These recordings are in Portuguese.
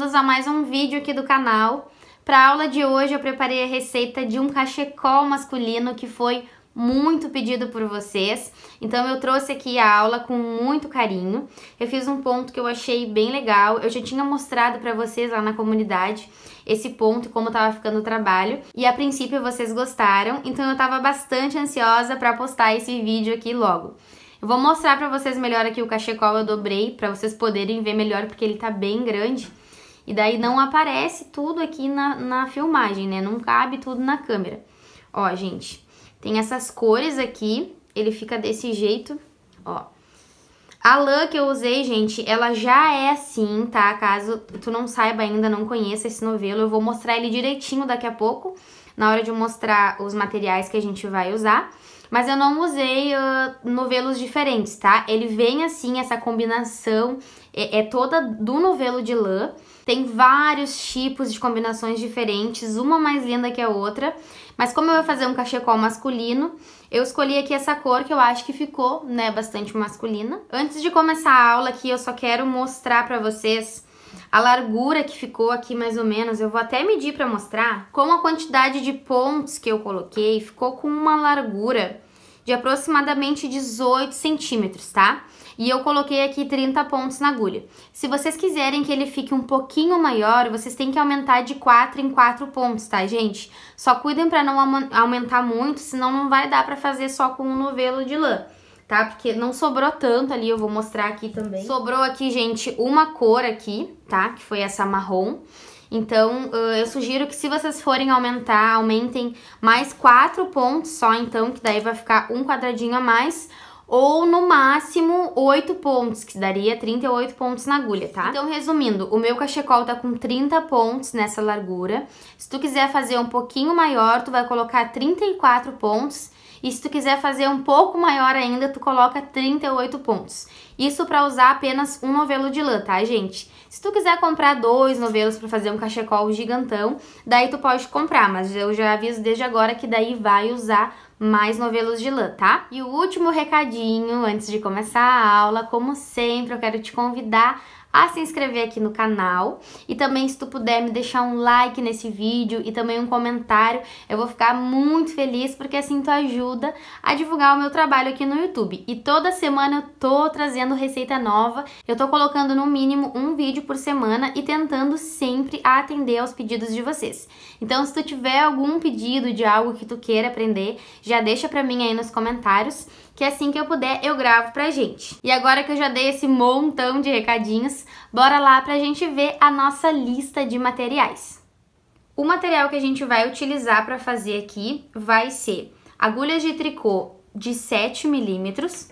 bem-vindos a mais um vídeo aqui do canal. Para a aula de hoje eu preparei a receita de um cachecol masculino que foi muito pedido por vocês. Então eu trouxe aqui a aula com muito carinho. Eu fiz um ponto que eu achei bem legal. Eu já tinha mostrado para vocês lá na comunidade esse ponto e como estava ficando o trabalho. E a princípio vocês gostaram, então eu estava bastante ansiosa para postar esse vídeo aqui logo. Eu vou mostrar para vocês melhor aqui o cachecol eu dobrei para vocês poderem ver melhor porque ele tá bem grande. E daí não aparece tudo aqui na, na filmagem, né? Não cabe tudo na câmera. Ó, gente, tem essas cores aqui, ele fica desse jeito, ó. A lã que eu usei, gente, ela já é assim, tá? Caso tu não saiba ainda, não conheça esse novelo, eu vou mostrar ele direitinho daqui a pouco, na hora de mostrar os materiais que a gente vai usar. Mas eu não usei uh, novelos diferentes, tá? Ele vem assim, essa combinação é, é toda do novelo de lã. Tem vários tipos de combinações diferentes, uma mais linda que a outra. Mas como eu vou fazer um cachecol masculino, eu escolhi aqui essa cor que eu acho que ficou, né, bastante masculina. Antes de começar a aula aqui, eu só quero mostrar pra vocês a largura que ficou aqui mais ou menos, eu vou até medir para mostrar Com a quantidade de pontos que eu coloquei ficou com uma largura de aproximadamente 18 centímetros, tá? E eu coloquei aqui 30 pontos na agulha. Se vocês quiserem que ele fique um pouquinho maior, vocês têm que aumentar de 4 em 4 pontos, tá, gente? Só cuidem para não aumentar muito, senão não vai dar para fazer só com um novelo de lã tá? Porque não sobrou tanto ali, eu vou mostrar aqui também. Sobrou aqui, gente, uma cor aqui, tá? Que foi essa marrom. Então, eu sugiro que se vocês forem aumentar, aumentem mais quatro pontos só, então, que daí vai ficar um quadradinho a mais ou no máximo 8 pontos, que daria 38 pontos na agulha, tá? Então, resumindo, o meu cachecol tá com 30 pontos nessa largura. Se tu quiser fazer um pouquinho maior, tu vai colocar 34 pontos e se tu quiser fazer um pouco maior ainda, tu coloca 38 pontos. Isso para usar apenas um novelo de lã, tá, gente? Se tu quiser comprar dois novelos para fazer um cachecol gigantão, daí tu pode comprar, mas eu já aviso desde agora que daí vai usar mais novelos de lã, tá? E o último recadinho antes de começar a aula, como sempre, eu quero te convidar a se inscrever aqui no canal e também se tu puder me deixar um like nesse vídeo e também um comentário, eu vou ficar muito feliz porque assim tu ajuda a divulgar o meu trabalho aqui no YouTube. E toda semana eu tô trazendo receita nova, eu tô colocando no mínimo um vídeo por semana e tentando sempre atender aos pedidos de vocês. Então se tu tiver algum pedido de algo que tu queira aprender, já deixa pra mim aí nos comentários que assim que eu puder eu gravo pra gente. E agora que eu já dei esse montão de recadinhos, bora lá pra gente ver a nossa lista de materiais. O material que a gente vai utilizar para fazer aqui vai ser agulhas de tricô de 7 milímetros,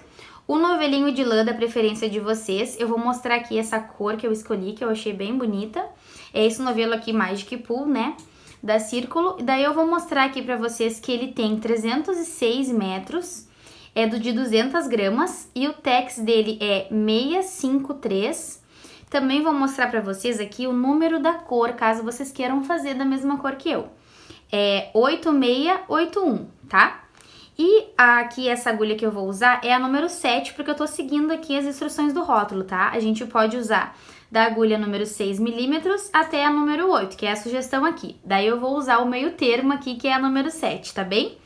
o novelinho de lã da preferência de vocês. Eu vou mostrar aqui essa cor que eu escolhi, que eu achei bem bonita. É esse novelo aqui Magic Pool, né? Da Círculo. E daí eu vou mostrar aqui pra vocês que ele tem 306 metros é do de 200 gramas e o tex dele é 653. Também vou mostrar para vocês aqui o número da cor, caso vocês queiram fazer da mesma cor que eu. É 8681, tá? E aqui essa agulha que eu vou usar é a número 7, porque eu tô seguindo aqui as instruções do rótulo, tá? A gente pode usar da agulha número 6 milímetros até a número 8, que é a sugestão aqui. Daí eu vou usar o meio termo aqui, que é a número 7, tá bem?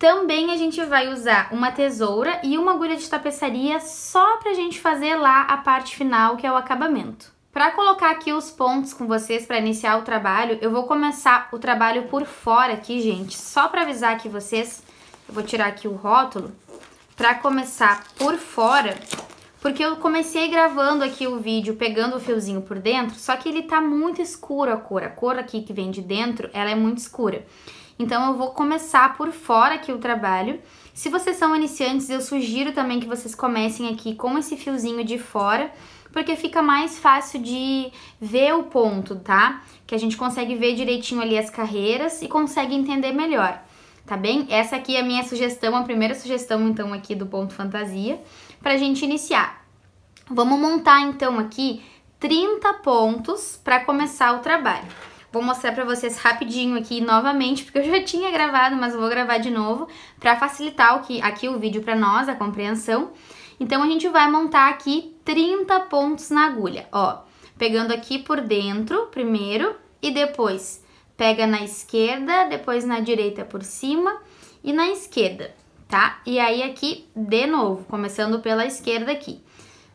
Também a gente vai usar uma tesoura e uma agulha de tapeçaria só pra gente fazer lá a parte final, que é o acabamento. Para colocar aqui os pontos com vocês para iniciar o trabalho, eu vou começar o trabalho por fora aqui, gente. Só para avisar aqui vocês, eu vou tirar aqui o rótulo para começar por fora, porque eu comecei gravando aqui o vídeo pegando o fiozinho por dentro, só que ele tá muito escuro a cor. A cor aqui que vem de dentro, ela é muito escura. Então eu vou começar por fora aqui o trabalho. Se vocês são iniciantes, eu sugiro também que vocês comecem aqui com esse fiozinho de fora, porque fica mais fácil de ver o ponto, tá? Que a gente consegue ver direitinho ali as carreiras e consegue entender melhor, tá bem? Essa aqui é a minha sugestão, a primeira sugestão então aqui do ponto fantasia, pra gente iniciar. Vamos montar então aqui 30 pontos para começar o trabalho. Vou mostrar pra vocês rapidinho aqui novamente, porque eu já tinha gravado, mas vou gravar de novo pra facilitar o que, aqui o vídeo pra nós, a compreensão. Então, a gente vai montar aqui 30 pontos na agulha, ó. Pegando aqui por dentro primeiro e depois pega na esquerda, depois na direita por cima e na esquerda, tá? E aí aqui de novo, começando pela esquerda aqui.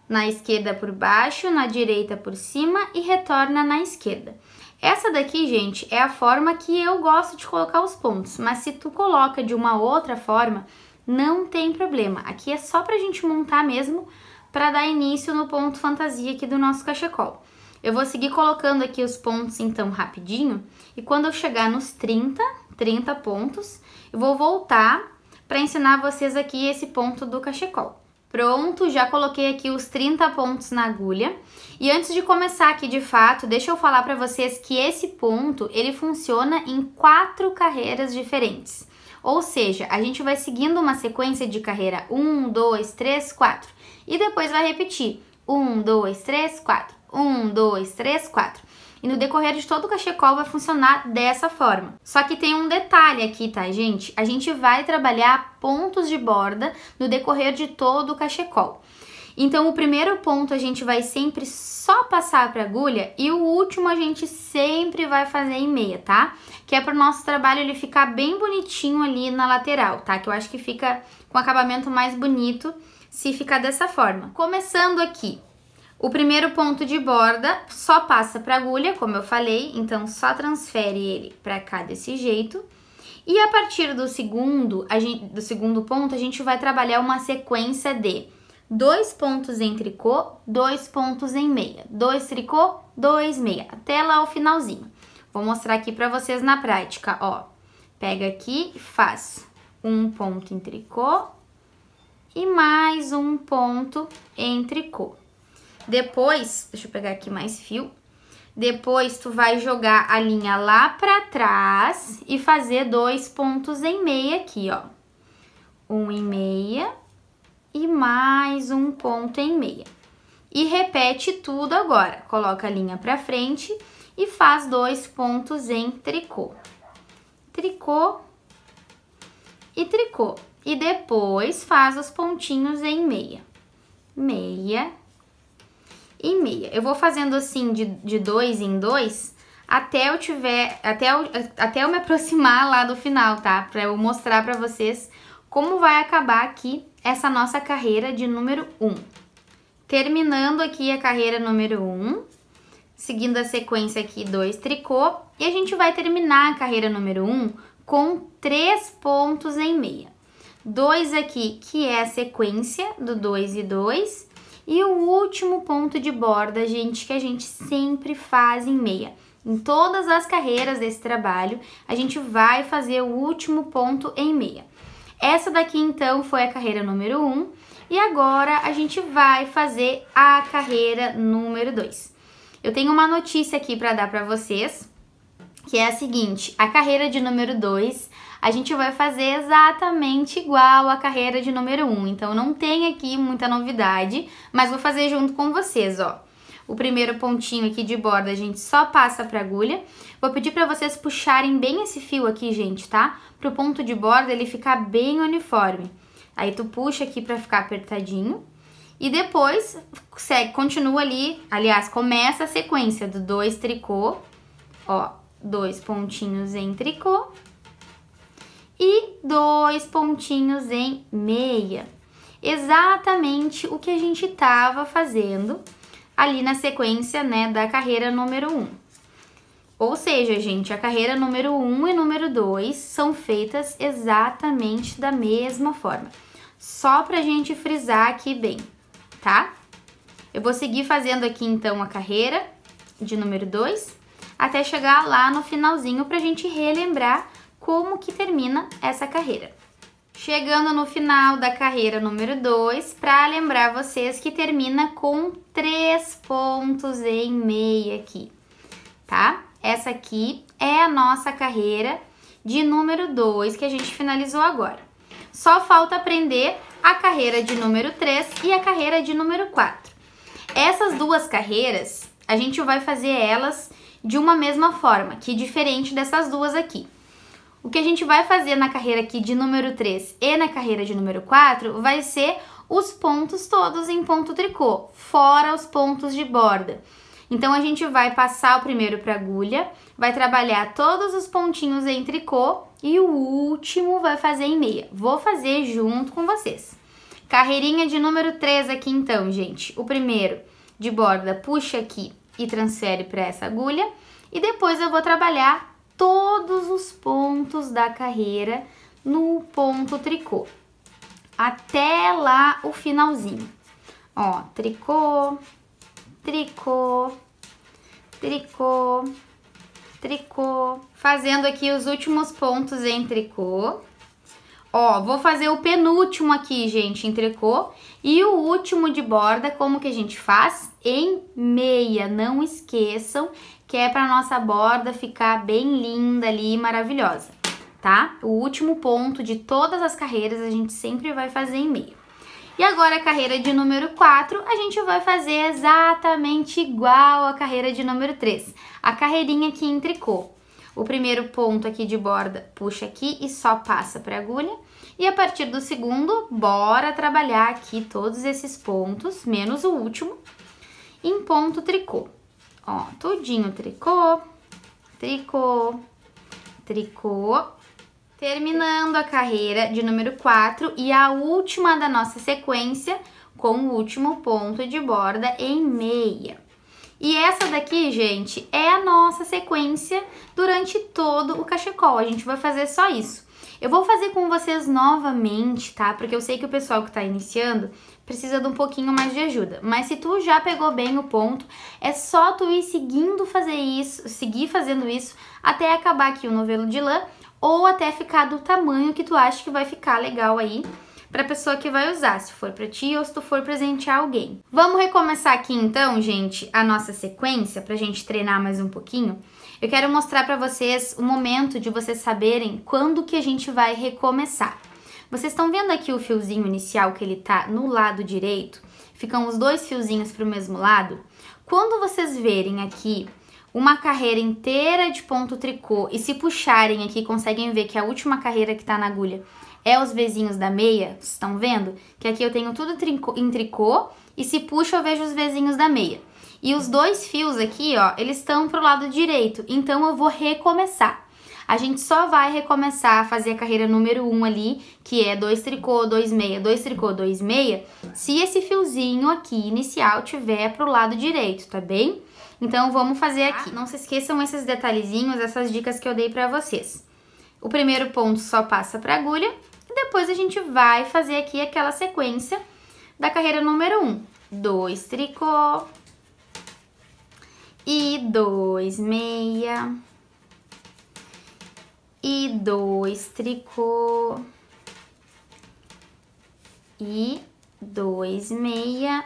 Na esquerda por baixo, na direita por cima e retorna na esquerda. Essa daqui, gente, é a forma que eu gosto de colocar os pontos, mas se tu coloca de uma outra forma, não tem problema. Aqui é só pra gente montar mesmo para dar início no ponto fantasia aqui do nosso cachecol. Eu vou seguir colocando aqui os pontos então rapidinho e quando eu chegar nos 30, 30 pontos, eu vou voltar para ensinar vocês aqui esse ponto do cachecol. Pronto, já coloquei aqui os 30 pontos na agulha. E antes de começar aqui de fato, deixa eu falar para vocês que esse ponto, ele funciona em quatro carreiras diferentes. Ou seja, a gente vai seguindo uma sequência de carreira 1, 2, 3, 4. E depois vai repetir 1, 2, 3, 4. 1, 2, 3, 4 e no decorrer de todo o cachecol vai funcionar dessa forma. Só que tem um detalhe aqui, tá, gente? A gente vai trabalhar pontos de borda no decorrer de todo o cachecol. Então, o primeiro ponto a gente vai sempre só passar para agulha e o último a gente sempre vai fazer em meia, tá? Que é para o nosso trabalho ele ficar bem bonitinho ali na lateral, tá? Que eu acho que fica com acabamento mais bonito se ficar dessa forma. Começando aqui, o primeiro ponto de borda só passa para agulha, como eu falei, então só transfere ele para cá desse jeito. E a partir do segundo, gente, do segundo ponto, a gente vai trabalhar uma sequência de dois pontos em tricô, dois pontos em meia, dois tricô, dois meia, até lá o finalzinho. Vou mostrar aqui para vocês na prática, ó. Pega aqui, faz um ponto em tricô e mais um ponto em tricô. Depois, deixa eu pegar aqui mais fio. Depois, tu vai jogar a linha lá pra trás e fazer dois pontos em meia aqui, ó. Um em meia e mais um ponto em meia. E repete tudo agora. Coloca a linha pra frente e faz dois pontos em tricô. Tricô e tricô. E depois, faz os pontinhos em meia. Meia e meia. Eu vou fazendo assim de, de dois em dois até eu tiver, até eu, até eu me aproximar lá do final, tá? Pra eu mostrar pra vocês como vai acabar aqui essa nossa carreira de número um. Terminando aqui a carreira número um, seguindo a sequência aqui dois tricô, e a gente vai terminar a carreira número um com três pontos em meia. Dois aqui, que é a sequência do dois e dois, e o último ponto de borda, gente, que a gente sempre faz em meia. Em todas as carreiras desse trabalho, a gente vai fazer o último ponto em meia. Essa daqui, então, foi a carreira número 1. Um, e agora a gente vai fazer a carreira número 2. Eu tenho uma notícia aqui para dar para vocês, que é a seguinte. A carreira de número 2 a gente vai fazer exatamente igual a carreira de número 1. Então não tem aqui muita novidade, mas vou fazer junto com vocês, ó. O primeiro pontinho aqui de borda a gente só passa pra agulha. Vou pedir pra vocês puxarem bem esse fio aqui, gente, tá? Pro ponto de borda ele ficar bem uniforme. Aí tu puxa aqui pra ficar apertadinho. E depois segue, continua ali, aliás, começa a sequência do dois tricô, ó, dois pontinhos em tricô e dois pontinhos em meia. Exatamente o que a gente estava fazendo ali na sequência né, da carreira número 1. Um. Ou seja, gente, a carreira número 1 um e número 2 são feitas exatamente da mesma forma. Só pra gente frisar aqui bem, tá? Eu vou seguir fazendo aqui então a carreira de número 2 até chegar lá no finalzinho pra gente relembrar como que termina essa carreira. Chegando no final da carreira número 2, para lembrar vocês que termina com três pontos em meia aqui, tá? Essa aqui é a nossa carreira de número 2 que a gente finalizou agora. Só falta aprender a carreira de número 3 e a carreira de número 4. Essas duas carreiras, a gente vai fazer elas de uma mesma forma, que diferente dessas duas aqui. O que a gente vai fazer na carreira aqui de número 3 e na carreira de número 4 vai ser os pontos todos em ponto tricô, fora os pontos de borda. Então, a gente vai passar o primeiro para agulha, vai trabalhar todos os pontinhos em tricô e o último vai fazer em meia. Vou fazer junto com vocês. Carreirinha de número 3 aqui então, gente. O primeiro de borda puxa aqui e transfere para essa agulha. E depois eu vou trabalhar todos os pontos da carreira no ponto tricô, até lá o finalzinho. Ó, tricô, tricô, tricô, tricô, fazendo aqui os últimos pontos em tricô. Ó, vou fazer o penúltimo aqui, gente, em tricô. E o último de borda, como que a gente faz? Em meia, não esqueçam que é para nossa borda ficar bem linda ali, maravilhosa, tá? O último ponto de todas as carreiras a gente sempre vai fazer em meia. E agora a carreira de número 4, a gente vai fazer exatamente igual a carreira de número 3, a carreirinha aqui em tricô. O primeiro ponto aqui de borda puxa aqui e só passa para agulha. E a partir do segundo, bora trabalhar aqui todos esses pontos, menos o último, em ponto tricô. Ó, tudinho tricô, tricô, tricô. Terminando a carreira de número 4 e a última da nossa sequência com o último ponto de borda em meia. E essa daqui, gente, é a nossa sequência durante todo o cachecol. A gente vai fazer só isso. Eu vou fazer com vocês novamente, tá? Porque eu sei que o pessoal que tá iniciando precisa de um pouquinho mais de ajuda. Mas se tu já pegou bem o ponto, é só tu ir seguindo fazer isso, seguir fazendo isso até acabar aqui o novelo de lã ou até ficar do tamanho que tu acha que vai ficar legal aí para a pessoa que vai usar, se for para ti ou se tu for presentear alguém. Vamos recomeçar aqui então, gente, a nossa sequência para a gente treinar mais um pouquinho. Eu quero mostrar para vocês o momento de vocês saberem quando que a gente vai recomeçar. Vocês estão vendo aqui o fiozinho inicial que ele tá no lado direito? Ficam os dois fiozinhos para o mesmo lado? Quando vocês verem aqui uma carreira inteira de ponto tricô e se puxarem aqui, conseguem ver que é a última carreira que está na agulha é os vizinhos da meia, vocês estão vendo? Que aqui eu tenho tudo em tricô e se puxo eu vejo os vizinhos da meia. E os dois fios aqui, ó, eles estão pro lado direito, então eu vou recomeçar. A gente só vai recomeçar a fazer a carreira número 1 um ali, que é 2 tricô, 2 meia, 2 tricô, 2 meia, se esse fiozinho aqui inicial tiver pro lado direito, tá bem? Então, vamos fazer aqui. Não se esqueçam esses detalhezinhos, essas dicas que eu dei pra vocês. O primeiro ponto só passa pra agulha, depois a gente vai fazer aqui aquela sequência da carreira número 1. Um. Dois tricô. E dois meia. E dois tricô. E dois meia.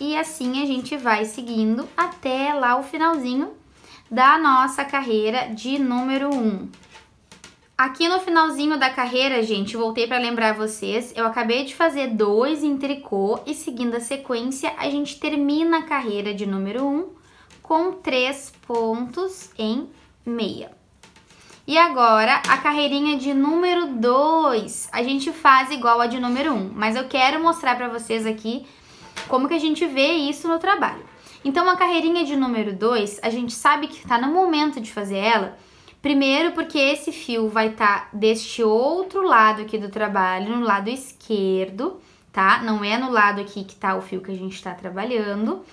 E assim a gente vai seguindo até lá o finalzinho da nossa carreira de número 1. Um. Aqui no finalzinho da carreira, gente, voltei para lembrar vocês, eu acabei de fazer dois em tricô e seguindo a sequência, a gente termina a carreira de número 1 um com três pontos em meia. E agora, a carreirinha de número 2, a gente faz igual a de número 1, um, mas eu quero mostrar para vocês aqui como que a gente vê isso no trabalho. Então, a carreirinha de número 2, a gente sabe que está no momento de fazer ela, Primeiro, porque esse fio vai estar tá deste outro lado aqui do trabalho, no lado esquerdo, tá? Não é no lado aqui que tá o fio que a gente tá trabalhando.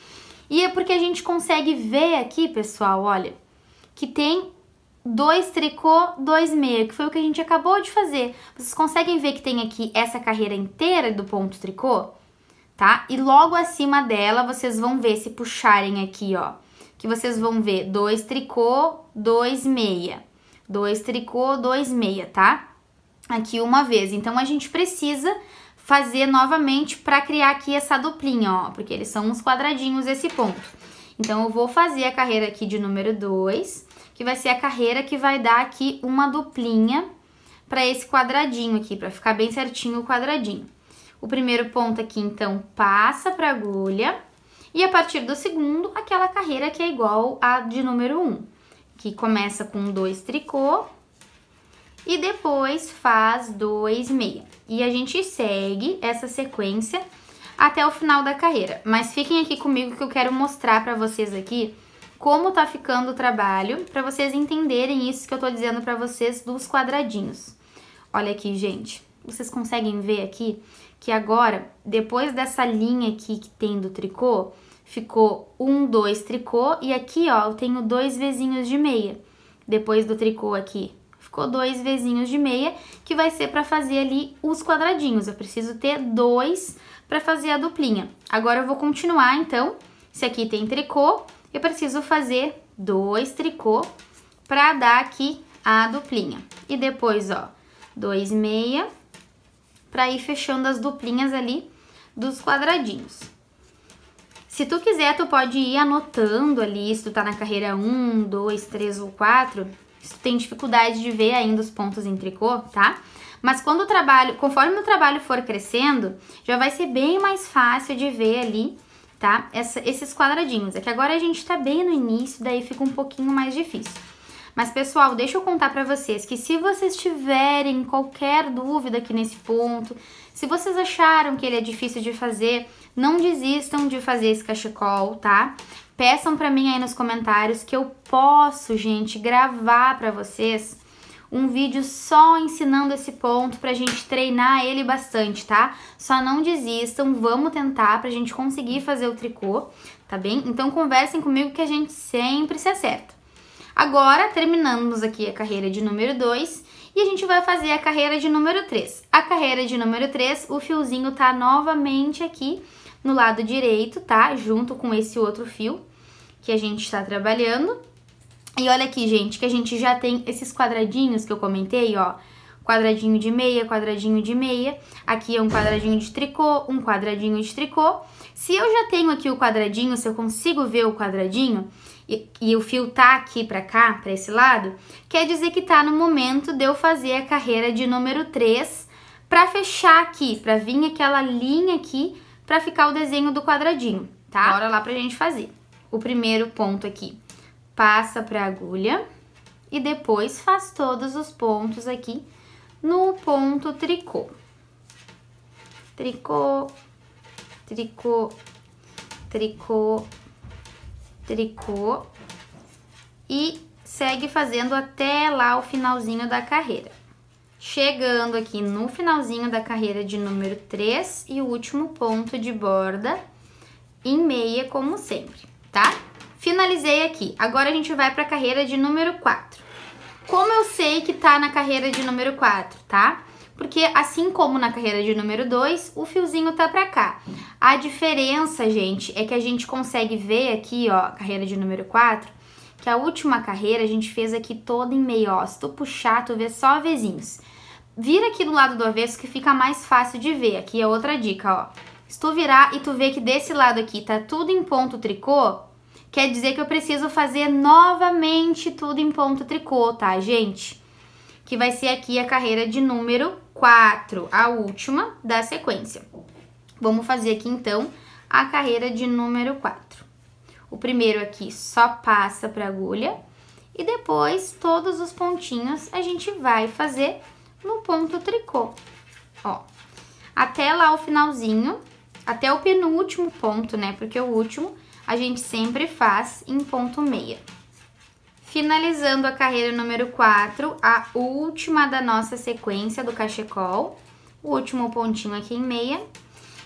E é porque a gente consegue ver aqui, pessoal, olha, que tem dois tricô, dois meio, que foi o que a gente acabou de fazer. Vocês conseguem ver que tem aqui essa carreira inteira do ponto tricô? Tá? E logo acima dela, vocês vão ver, se puxarem aqui, ó, que vocês vão ver dois tricô, dois meia. Dois tricô, dois meia, tá? Aqui uma vez. Então, a gente precisa fazer novamente para criar aqui essa duplinha, ó, porque eles são uns quadradinhos esse ponto. Então, eu vou fazer a carreira aqui de número 2, que vai ser a carreira que vai dar aqui uma duplinha para esse quadradinho aqui, para ficar bem certinho o quadradinho. O primeiro ponto aqui, então, passa para agulha, e a partir do segundo, aquela carreira que é igual a de número 1. Um que começa com dois tricô e depois faz dois meia. E a gente segue essa sequência até o final da carreira. Mas fiquem aqui comigo que eu quero mostrar para vocês aqui como tá ficando o trabalho, para vocês entenderem isso que eu tô dizendo para vocês dos quadradinhos. Olha aqui, gente. Vocês conseguem ver aqui que agora, depois dessa linha aqui que tem do tricô, ficou um, dois tricô e aqui, ó, eu tenho dois vezinhos de meia. Depois do tricô aqui, ficou dois vezinhos de meia, que vai ser para fazer ali os quadradinhos. Eu preciso ter dois para fazer a duplinha. Agora eu vou continuar, então, se aqui tem tricô, eu preciso fazer dois tricô para dar aqui a duplinha. E depois, ó, dois meia, para ir fechando as duplinhas ali dos quadradinhos. Se tu quiser, tu pode ir anotando ali se tu tá na carreira 1, 2, 3 ou 4. Se tu tem dificuldade de ver ainda os pontos em tricô, tá? Mas quando o trabalho, conforme o trabalho for crescendo, já vai ser bem mais fácil de ver ali, tá? Essa, esses quadradinhos. É que agora a gente tá bem no início, daí fica um pouquinho mais difícil. Mas, pessoal, deixa eu contar para vocês que se vocês tiverem qualquer dúvida aqui nesse ponto, se vocês acharam que ele é difícil de fazer, não desistam de fazer esse cachecol, tá? Peçam para mim aí nos comentários que eu posso, gente, gravar para vocês um vídeo só ensinando esse ponto pra gente treinar ele bastante, tá? Só não desistam, vamos tentar pra gente conseguir fazer o tricô, tá bem? Então conversem comigo que a gente sempre se acerta. Agora terminamos aqui a carreira de número 2 e a gente vai fazer a carreira de número 3. A carreira de número 3, o fiozinho tá novamente aqui no lado direito, tá? Junto com esse outro fio que a gente está trabalhando. E olha aqui, gente, que a gente já tem esses quadradinhos que eu comentei, ó. Quadradinho de meia, quadradinho de meia. Aqui é um quadradinho de tricô, um quadradinho de tricô. Se eu já tenho aqui o quadradinho, se eu consigo ver o quadradinho, e, e o fio tá aqui pra cá, pra esse lado, quer dizer que tá no momento de eu fazer a carreira de número 3 pra fechar aqui, pra vir aquela linha aqui para ficar o desenho do quadradinho, tá? Bora lá pra gente fazer. O primeiro ponto aqui, passa pra agulha e depois faz todos os pontos aqui no ponto tricô. Tricô, tricô, tricô, tricô e segue fazendo até lá o finalzinho da carreira chegando aqui no finalzinho da carreira de número 3 e o último ponto de borda em meia, como sempre, tá? Finalizei aqui. Agora a gente vai para a carreira de número 4. Como eu sei que tá na carreira de número 4, tá? Porque assim como na carreira de número 2, o fiozinho tá para cá. A diferença, gente, é que a gente consegue ver aqui, ó, carreira de número 4, que a última carreira a gente fez aqui toda em meio, ó. Se tu puxar, tu vê só vizinhos. Vira aqui do lado do avesso que fica mais fácil de ver. Aqui é outra dica, ó. Se tu virar e tu vê que desse lado aqui tá tudo em ponto tricô, quer dizer que eu preciso fazer novamente tudo em ponto tricô, tá, gente? Que vai ser aqui a carreira de número 4, a última da sequência. Vamos fazer aqui, então, a carreira de número 4. O primeiro aqui só passa para agulha e depois todos os pontinhos a gente vai fazer no ponto tricô, ó. Até lá o finalzinho, até o penúltimo ponto, né? Porque o último a gente sempre faz em ponto meia. Finalizando a carreira número 4, a última da nossa sequência do cachecol, o último pontinho aqui em meia.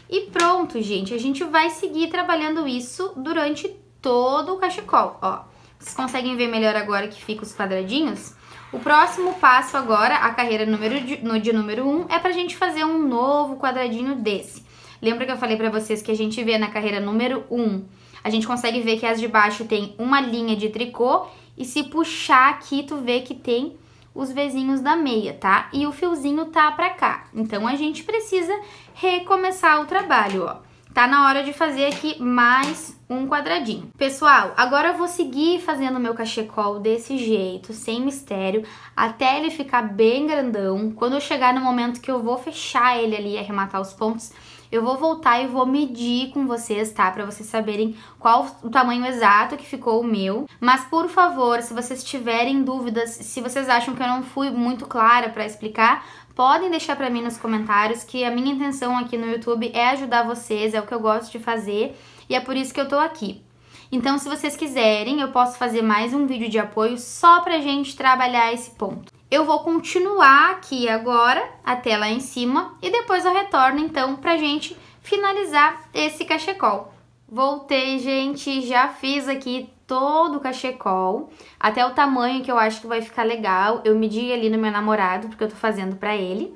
E pronto, gente, a gente vai seguir trabalhando isso durante todo o cachecol, ó. Vocês conseguem ver melhor agora que fica os quadradinhos? O próximo passo agora, a carreira número de, no, de número 1, um, é para a gente fazer um novo quadradinho desse. Lembra que eu falei para vocês que a gente vê na carreira número 1, um, a gente consegue ver que as de baixo tem uma linha de tricô e se puxar aqui, tu vê que tem os vizinhos da meia, tá? E o fiozinho tá pra cá. Então, a gente precisa recomeçar o trabalho, ó. Tá na hora de fazer aqui mais um quadradinho. Pessoal, agora eu vou seguir fazendo meu cachecol desse jeito, sem mistério, até ele ficar bem grandão. Quando eu chegar no momento que eu vou fechar ele ali e arrematar os pontos, eu vou voltar e vou medir com vocês, tá? Pra vocês saberem qual o tamanho exato que ficou o meu. Mas, por favor, se vocês tiverem dúvidas, se vocês acham que eu não fui muito clara pra explicar, podem deixar para mim nos comentários, que a minha intenção aqui no YouTube é ajudar vocês, é o que eu gosto de fazer e é por isso que eu tô aqui. Então, se vocês quiserem, eu posso fazer mais um vídeo de apoio só pra gente trabalhar esse ponto. Eu vou continuar aqui agora, até lá em cima, e depois eu retorno então pra gente finalizar esse cachecol. Voltei, gente, já fiz aqui todo o cachecol, até o tamanho que eu acho que vai ficar legal. Eu medi ali no meu namorado, porque eu tô fazendo pra ele.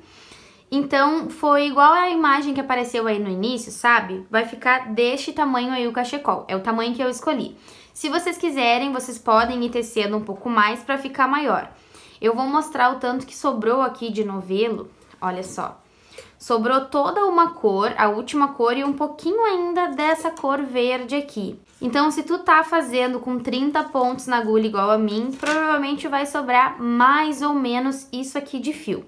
Então, foi igual a imagem que apareceu aí no início, sabe? Vai ficar deste tamanho aí o cachecol. É o tamanho que eu escolhi. Se vocês quiserem, vocês podem ir tecendo um pouco mais pra ficar maior. Eu vou mostrar o tanto que sobrou aqui de novelo. Olha só. Sobrou toda uma cor, a última cor e um pouquinho ainda dessa cor verde aqui. Então, se tu tá fazendo com 30 pontos na agulha igual a mim, provavelmente vai sobrar mais ou menos isso aqui de fio.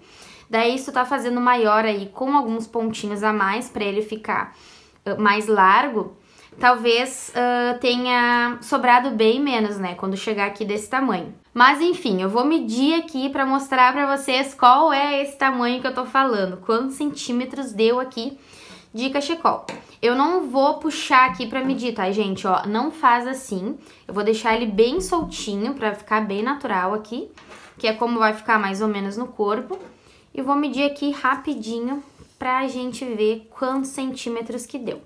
Daí, se tu tá fazendo maior aí com alguns pontinhos a mais para ele ficar eh, mais largo, talvez uh, tenha sobrado bem menos, né, quando chegar aqui desse tamanho. Mas enfim, eu vou medir aqui para mostrar para vocês qual é esse tamanho que eu tô falando, quantos centímetros deu aqui de cachecol. Eu não vou puxar aqui pra medir, tá, gente? Ó, não faz assim. Eu vou deixar ele bem soltinho pra ficar bem natural aqui, que é como vai ficar mais ou menos no corpo. E vou medir aqui rapidinho pra gente ver quantos centímetros que deu.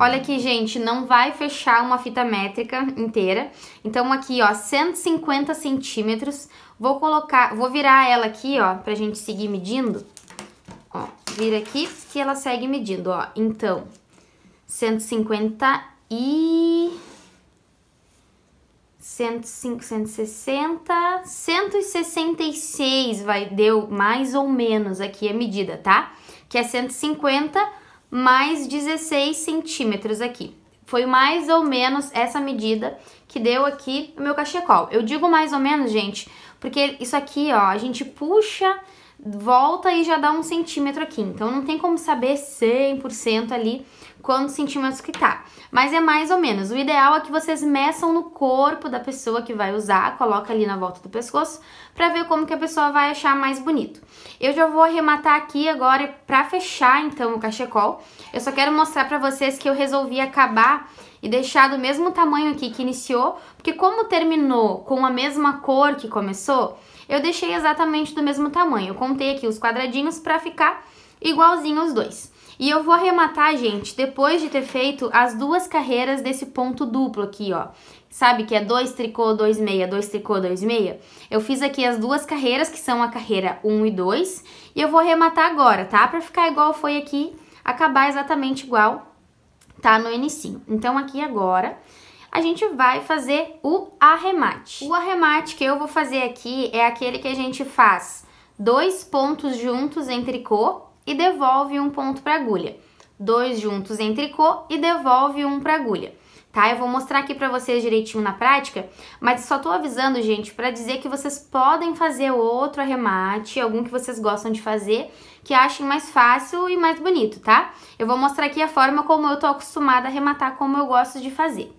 Olha aqui, gente, não vai fechar uma fita métrica inteira. Então aqui, ó, 150 centímetros. Vou colocar, vou virar ela aqui, ó, pra gente seguir medindo. Ó, vira aqui que ela segue medindo, ó. Então, 150 e... 105, 160, 166 vai, deu mais ou menos aqui a medida, tá? Que é 150 mais 16 centímetros aqui. Foi mais ou menos essa medida que deu aqui o meu cachecol. Eu digo mais ou menos, gente, porque isso aqui, ó, a gente puxa, volta e já dá um centímetro aqui. Então, não tem como saber 100% ali quantos centímetros que tá. Mas é mais ou menos. O ideal é que vocês meçam no corpo da pessoa que vai usar, coloca ali na volta do pescoço, pra ver como que a pessoa vai achar mais bonito. Eu já vou arrematar aqui agora pra fechar, então, o cachecol. Eu só quero mostrar pra vocês que eu resolvi acabar e deixar do mesmo tamanho aqui que iniciou, porque como terminou com a mesma cor que começou, eu deixei exatamente do mesmo tamanho. Eu contei aqui os quadradinhos pra ficar igualzinho os dois. E eu vou arrematar, gente, depois de ter feito as duas carreiras desse ponto duplo aqui, ó. Sabe que é dois tricô, dois meia, dois tricô, dois meia? Eu fiz aqui as duas carreiras, que são a carreira 1 um e 2, e eu vou arrematar agora, tá? Pra ficar igual foi aqui, acabar exatamente igual, tá? No início. Então, aqui agora, a gente vai fazer o arremate. O arremate que eu vou fazer aqui é aquele que a gente faz dois pontos juntos em tricô e devolve um ponto para agulha. Dois juntos em tricô e devolve um para agulha. Tá? Eu vou mostrar aqui para vocês direitinho na prática, mas só tô avisando, gente, para dizer que vocês podem fazer outro arremate, algum que vocês gostam de fazer, que achem mais fácil e mais bonito, tá? Eu vou mostrar aqui a forma como eu tô acostumada a arrematar, como eu gosto de fazer.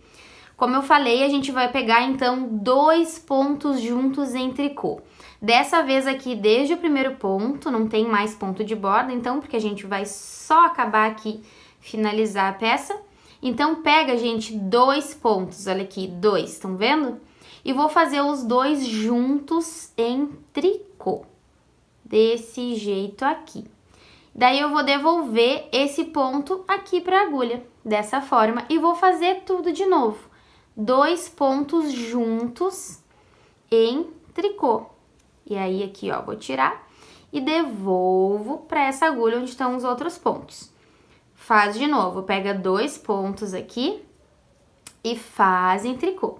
Como eu falei, a gente vai pegar então dois pontos juntos em tricô. Dessa vez aqui, desde o primeiro ponto, não tem mais ponto de borda, então, porque a gente vai só acabar aqui, finalizar a peça. Então, pega, gente, dois pontos, olha aqui, dois, estão vendo? E vou fazer os dois juntos em tricô, desse jeito aqui. Daí, eu vou devolver esse ponto aqui para a agulha, dessa forma, e vou fazer tudo de novo. Dois pontos juntos em tricô. E aí aqui, ó, vou tirar e devolvo para essa agulha onde estão os outros pontos. Faz de novo, pega dois pontos aqui e faz em tricô.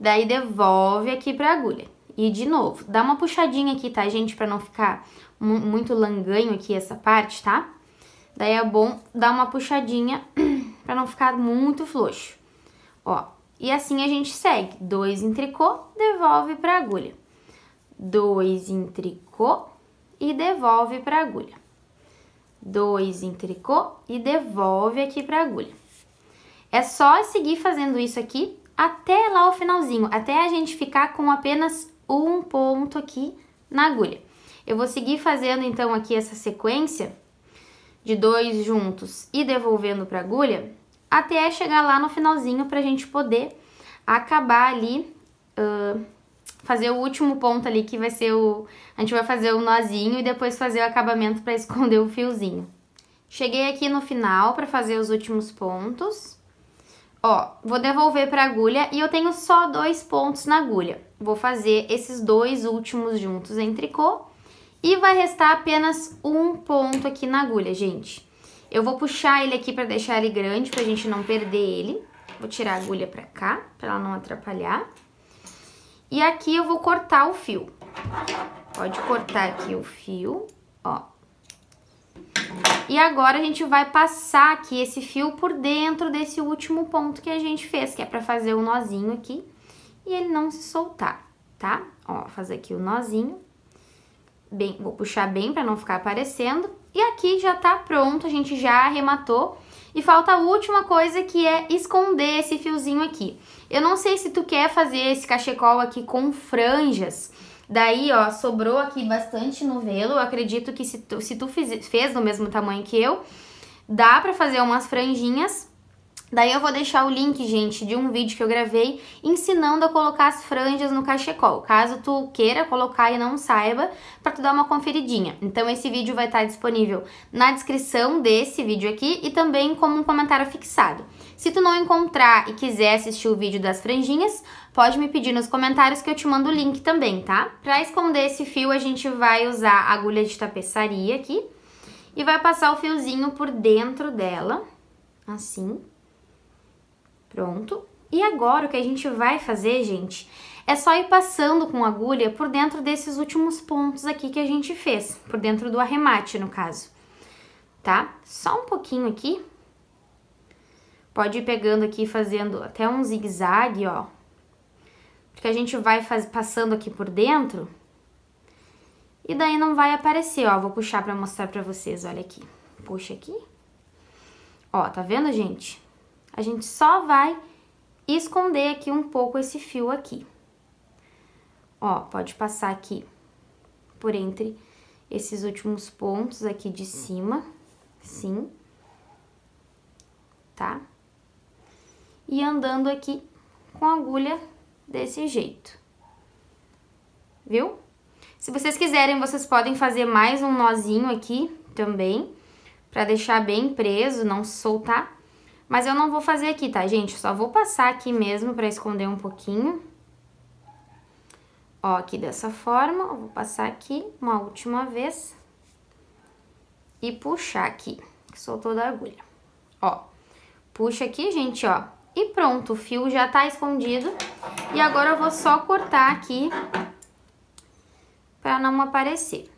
Daí devolve aqui para agulha. E de novo, dá uma puxadinha aqui, tá, gente, para não ficar muito langanho aqui essa parte, tá? Daí é bom dar uma puxadinha para não ficar muito frouxo. Ó, e assim a gente segue, dois em tricô, devolve para agulha dois em tricô e devolve para agulha. Dois em tricô e devolve aqui para agulha. É só seguir fazendo isso aqui até lá o finalzinho, até a gente ficar com apenas um ponto aqui na agulha. Eu vou seguir fazendo então aqui essa sequência de dois juntos e devolvendo para agulha até chegar lá no finalzinho para a gente poder acabar ali uh, fazer o último ponto ali que vai ser o... A gente vai fazer o nozinho e depois fazer o acabamento para esconder o fiozinho. Cheguei aqui no final para fazer os últimos pontos. Ó, vou devolver para agulha e eu tenho só dois pontos na agulha. Vou fazer esses dois últimos juntos em tricô e vai restar apenas um ponto aqui na agulha, gente. Eu vou puxar ele aqui para deixar ele grande, para a gente não perder ele. Vou tirar a agulha para cá, para ela não atrapalhar. E aqui eu vou cortar o fio. Pode cortar aqui o fio, ó. E agora a gente vai passar aqui esse fio por dentro desse último ponto que a gente fez, que é pra fazer o um nozinho aqui e ele não se soltar, tá? Ó, fazer aqui o um nozinho. Bem, vou puxar bem pra não ficar aparecendo. E aqui já tá pronto, a gente já arrematou e falta a última coisa que é esconder esse fiozinho aqui. Eu não sei se tu quer fazer esse cachecol aqui com franjas. Daí, ó, sobrou aqui bastante novelo. Eu acredito que se tu, se tu fez fez do mesmo tamanho que eu, dá pra fazer umas franjinhas Daí eu vou deixar o link, gente, de um vídeo que eu gravei ensinando a colocar as franjas no cachecol, caso tu queira colocar e não saiba, para tu dar uma conferidinha. Então esse vídeo vai estar tá disponível na descrição desse vídeo aqui e também como um comentário fixado. Se tu não encontrar e quiser assistir o vídeo das franjinhas, pode me pedir nos comentários que eu te mando o link também, tá? Para esconder esse fio, a gente vai usar a agulha de tapeçaria aqui e vai passar o fiozinho por dentro dela, assim. Pronto. E agora o que a gente vai fazer, gente, é só ir passando com a agulha por dentro desses últimos pontos aqui que a gente fez, por dentro do arremate, no caso. Tá? Só um pouquinho aqui. Pode ir pegando aqui, fazendo até um zigue-zague, ó. Porque a gente vai faz, passando aqui por dentro. E daí não vai aparecer, ó. Vou puxar pra mostrar pra vocês, olha aqui. Puxa aqui. Ó, tá vendo, gente? A gente só vai esconder aqui um pouco esse fio aqui. Ó, pode passar aqui por entre esses últimos pontos aqui de cima, sim, tá? E andando aqui com a agulha desse jeito, viu? Se vocês quiserem, vocês podem fazer mais um nozinho aqui também, pra deixar bem preso, não soltar. Mas eu não vou fazer aqui, tá, gente? Só vou passar aqui mesmo pra esconder um pouquinho. Ó, aqui dessa forma. Eu vou passar aqui uma última vez. E puxar aqui, que soltou da agulha. Ó, puxa aqui, gente, ó. E pronto, o fio já tá escondido. E agora eu vou só cortar aqui pra não aparecer.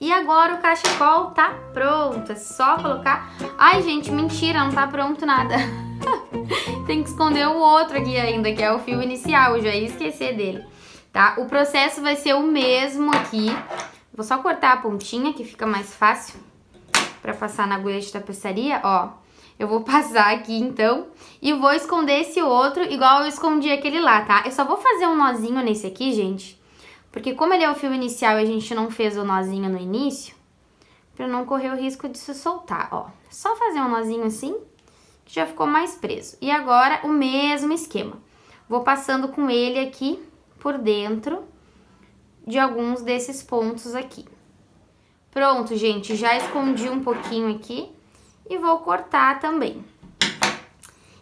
E agora o cachecol tá pronto, é só colocar... Ai, gente, mentira, não tá pronto nada. Tem que esconder o outro aqui ainda, que é o fio inicial, eu já ia esquecer dele, tá? O processo vai ser o mesmo aqui. Vou só cortar a pontinha, que fica mais fácil pra passar na agulha de tapeçaria, ó. Eu vou passar aqui, então, e vou esconder esse outro igual eu escondi aquele lá, tá? Eu só vou fazer um nozinho nesse aqui, gente, porque como ele é o fio inicial e a gente não fez o nozinho no início, para não correr o risco de se soltar, ó. Só fazer um nozinho assim, que já ficou mais preso. E agora o mesmo esquema. Vou passando com ele aqui por dentro de alguns desses pontos aqui. Pronto, gente, já escondi um pouquinho aqui e vou cortar também.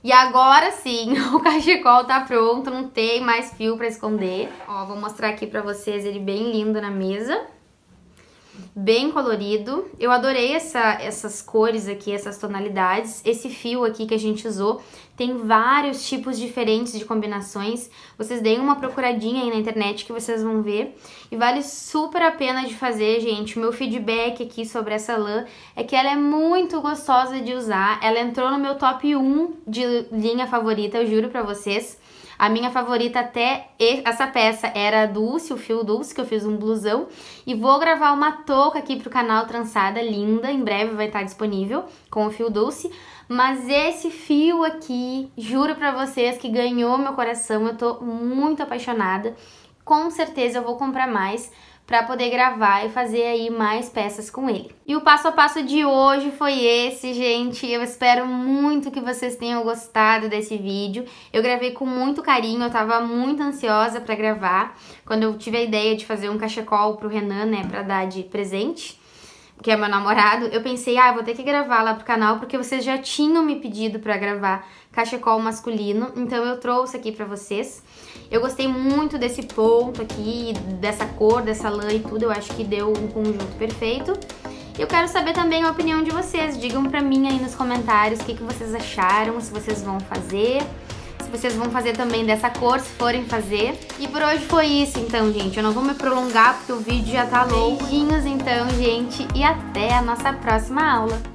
E agora sim, o cachecol tá pronto, não tem mais fio pra esconder. Ó, vou mostrar aqui pra vocês ele bem lindo na mesa. Bem colorido. Eu adorei essa, essas cores aqui, essas tonalidades. Esse fio aqui que a gente usou tem vários tipos diferentes de combinações. Vocês deem uma procuradinha aí na internet que vocês vão ver. E vale super a pena de fazer, gente. O meu feedback aqui sobre essa lã é que ela é muito gostosa de usar. Ela entrou no meu top 1 de linha favorita, eu juro pra vocês. A minha favorita até essa peça era a Dulce, o fio Dulce, que eu fiz um blusão. E vou gravar uma touca aqui pro canal Trançada, linda, em breve vai estar disponível com o fio Dulce. Mas esse fio aqui, juro pra vocês que ganhou meu coração, eu tô muito apaixonada. Com certeza eu vou comprar mais para poder gravar e fazer aí mais peças com ele. E o passo a passo de hoje foi esse, gente. Eu espero muito que vocês tenham gostado desse vídeo. Eu gravei com muito carinho, eu tava muito ansiosa para gravar. Quando eu tive a ideia de fazer um cachecol pro Renan, né, para dar de presente que é meu namorado, eu pensei, ah, eu vou ter que gravar lá pro canal, porque vocês já tinham me pedido para gravar cachecol masculino, então eu trouxe aqui pra vocês. Eu gostei muito desse ponto aqui, dessa cor, dessa lã e tudo, eu acho que deu um conjunto perfeito. Eu quero saber também a opinião de vocês, digam pra mim aí nos comentários o que, que vocês acharam, se vocês vão fazer vocês vão fazer também dessa cor, se forem fazer. E por hoje foi isso, então, gente. Eu não vou me prolongar, porque o vídeo já tá longo. Beijinhos, então, gente. E até a nossa próxima aula.